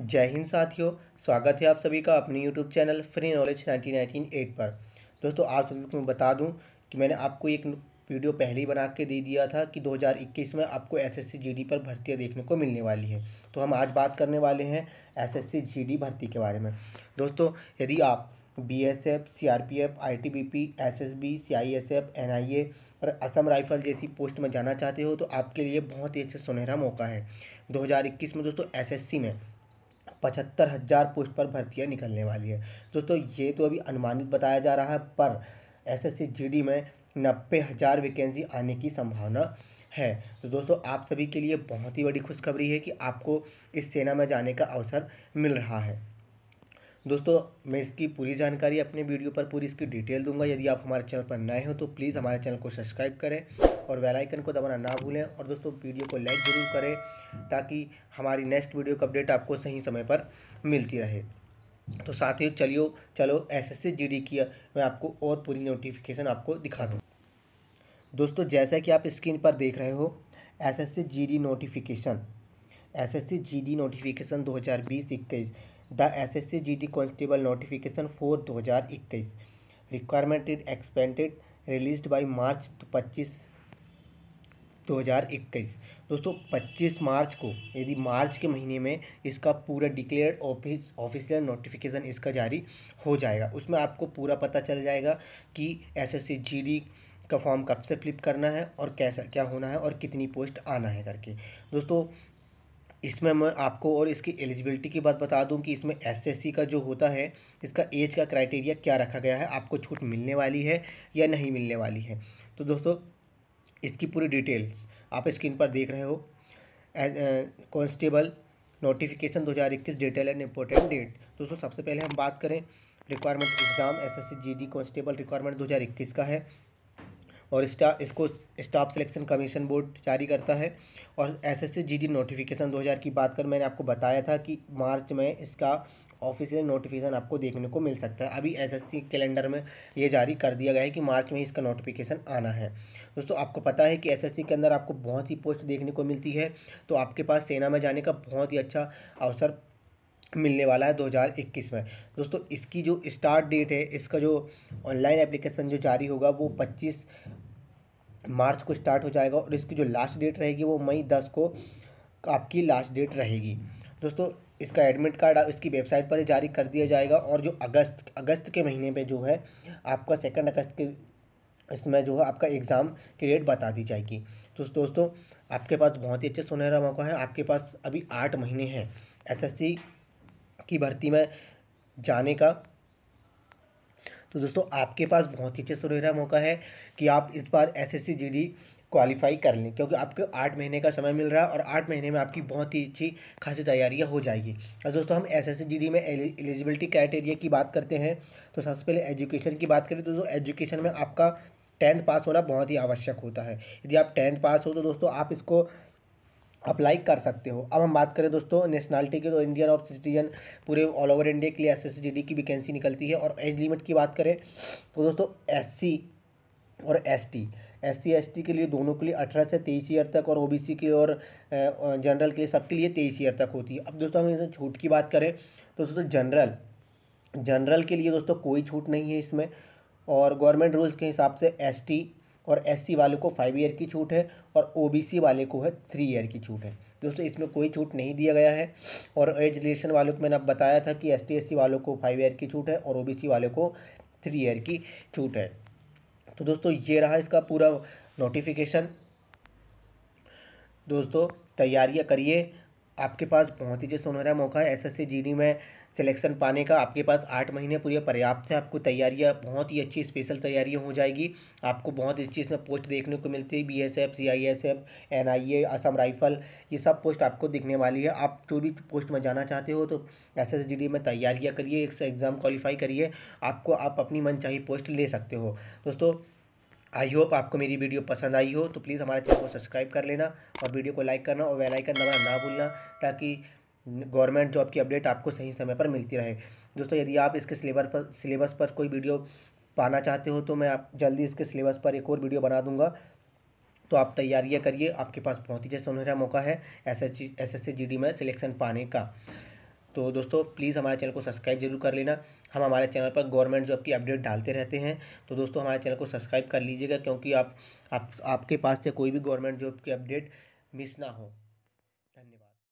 जय हिंद साथियों स्वागत है आप सभी का अपने YouTube channel free knowledge nineteen nineteen eight पर दोस्तों आप सभी को मैं बता दूं कि मैंने आपको एक वीडियो पहले ही बना के दे दिया था कि 2021 में आपको एस एस पर भर्तियाँ देखने को मिलने वाली है तो हम आज बात करने वाले हैं एस एस भर्ती के बारे में दोस्तों यदि आप B B B S S S F F C C R P P I T I S F N I A और असम राइफल जैसी पोस्ट में जाना चाहते हो तो आपके लिए बहुत ही अच्छा सुनहरा मौका है 2021 में दोस्तों एस एस सी में पचहत्तर हज़ार पोस्ट पर भर्तियाँ निकलने वाली है दोस्तों ये तो अभी अनुमानित बताया जा रहा है पर एस एस जी में नब्बे हज़ार वैकेंसी आने की संभावना है तो दोस्तों आप सभी के लिए बहुत ही बड़ी खुशखबरी है कि आपको इस सेना में जाने का अवसर मिल रहा है दोस्तों मैं इसकी पूरी जानकारी अपने वीडियो पर पूरी इसकी डिटेल दूंगा यदि आप हमारे चैनल पर नए हो तो प्लीज़ हमारे चैनल को सब्सक्राइब करें और वेल आइकन को दबाना ना भूलें और दोस्तों वीडियो को लाइक ज़रूर करें ताकि हमारी नेक्स्ट वीडियो का अपडेट आपको सही समय पर मिलती रहे तो साथ ही चलियो चलो एस एस जीडी की मैं आपको और पूरी नोटिफिकेशन आपको दिखा दूँ दोस्तों जैसा कि आप स्क्रीन पर देख रहे हो S S GD notification S S GD notification दो हज़ार बीस इक्कीस the S S C G D constable notification four दो हज़ार इक्कीस requirement is expended release by March पच्चीस 2021 दोस्तों 25 मार्च को यदि मार्च के महीने में इसका पूरा डिक्लेयर्ड ऑफिस ऑफिशियल नोटिफिकेशन इसका जारी हो जाएगा उसमें आपको पूरा पता चल जाएगा कि एस एस सी का फॉर्म कब से फ्लिप करना है और कैसा क्या होना है और कितनी पोस्ट आना है करके दोस्तों इसमें मैं आपको और इसकी एलिजिबिलिटी की बात बता दूं कि इसमें एसएससी का जो होता है इसका एज का क्राइटेरिया क्या रखा गया है आपको छूट मिलने वाली है या नहीं मिलने वाली है तो दोस्तों इसकी पूरी डिटेल्स आप स्क्रीन पर देख रहे हो constable notification 2021 detail and important date दोस्तों सबसे पहले हम बात करें requirement exam SSC GD constable requirement 2021 का है और स्टा इसको स्टाफ सिलेक्शन कमीशन बोर्ड जारी करता है और S S G D notification दो हज़ार की बात कर मैंने आपको बताया था कि मार्च में इसका ऑफिशियल नोटिफिकेशन आपको देखने को मिल सकता है अभी एसएससी कैलेंडर में ये जारी कर दिया गया है कि मार्च में इसका नोटिफिकेशन आना है दोस्तों आपको पता है कि एसएससी के अंदर आपको बहुत ही पोस्ट देखने को मिलती है तो आपके पास सेना में जाने का बहुत ही अच्छा अवसर मिलने वाला है 2021 में दोस्तों इसकी जो स्टार्ट डेट है इसका जो ऑनलाइन एप्लीकेशन जो जारी होगा वो पच्चीस मार्च को स्टार्ट हो जाएगा और इसकी जो लास्ट डेट रहेगी वो मई दस को आपकी लास्ट डेट रहेगी दोस्तों इसका एडमिट कार्ड इसकी वेबसाइट पर ही जारी कर दिया जाएगा और जो अगस्त अगस्त के महीने में जो है आपका सेकंड अगस्त के इसमें जो है आपका एग्ज़ाम की डेट बता दी जाएगी तो दोस्तों आपके पास बहुत ही अच्छे सुनहरा मौका है आपके पास अभी आठ महीने हैं एसएससी की भर्ती में जाने का तो दोस्तों आपके पास बहुत ही अच्छा सुनहरा मौका है कि आप इस बार एस एस क्वालिफाई कर लें क्योंकि आपको आठ महीने का समय मिल रहा है और आठ महीने में आपकी बहुत ही अच्छी खासी तैयारियाँ हो जाएगी और दोस्तों हम एस एस में एलिजिबिलिटी क्राइटेरिया की बात करते हैं तो सबसे पहले एजुकेशन की बात करें तो दोस्तों एजुकेशन में आपका टेंथ पास होना बहुत ही आवश्यक होता है यदि आप टेंथ पास हो तो दोस्तों आप इसको अप्लाई कर सकते हो अब हम बात करें दोस्तों नेशनलिटी की तो इंडियन ऑफ सिटीजन पूरे ऑल ओवर इंडिया के लिए एस की वैकेंसी निकलती है और एज लिमिट की बात करें तो दोस्तों एस और एस टी एस सी के लिए दोनों के लिए अठारह से तेईस ईयर तक और ओबीसी के और जनरल के लिए सबके लिए तेईस ईयर तक होती है अब दोस्तों हम इसमें छूट की बात करें तो दोस्तों जनरल जनरल के लिए दोस्तों कोई छूट नहीं है इसमें और गवर्नमेंट रूल्स के हिसाब से एस टी और एससी वाले को फाइव ईयर की छूट है और ओबीसी वाले को है थ्री ईयर की छूट है दोस्तों इसमें कोई छूट नहीं दिया गया है और एज रिलेशन वालों को मैंने बताया था कि एस टी वालों को फाइव ईयर की छूट है और ओ वाले को थ्री ईयर की छूट है तो दोस्तों ये रहा इसका पूरा नोटिफिकेशन दोस्तों तैयारियाँ करिए आपके पास बहुत ही जो सुनहरा मौका है एस एस में सिलेक्शन पाने का आपके पास आठ महीने पूरे पर्याप्त है आपको तैयारियाँ बहुत ही अच्छी स्पेशल तैयारियाँ हो जाएगी आपको बहुत अच्छी इसमें पोस्ट देखने को मिलती है B S F C I S F N I A Assam rifle ये सब पोस्ट आपको दिखने वाली है आप जो भी पोस्ट में जाना चाहते हो तो एस एस जी डी में तैयारियाँ करिए एग्ज़ाम क्वालिफाई करिए आपको आप अपनी मनचाही पोस्ट ले सकते हो दोस्तों आई होप आपको मेरी वीडियो पसंद आई हो तो प्लीज़ हमारे चैनल को सब्सक्राइब कर लेना और वीडियो को लाइक करना और वेल आइकन दबाना ना भूलना ताकि गवर्नमेंट जॉब की अपडेट आपको सही समय पर मिलती रहे दोस्तों यदि आप इसके सिलेबस पर सिलेबस पर कोई वीडियो पाना चाहते हो तो मैं आप जल्दी इसके सिलेबस पर एक और वीडियो बना दूंगा तो आप तैयारियाँ करिए आपके पास बहुत ही जैसे सुनहरा मौका है S S S S C G D में सिलेक्शन पाने का तो दोस्तों प्लीज़ हमारे चैनल को सब्सक्राइब जरूर कर लेना हम हमारे चैनल पर गवर्नमेंट जॉब की अपडेट डालते रहते हैं तो दोस्तों हमारे चैनल को सब्सक्राइब कर लीजिएगा क्योंकि आप, आप आपके पास से कोई भी गवर्नमेंट जॉब की अपडेट मिस ना हो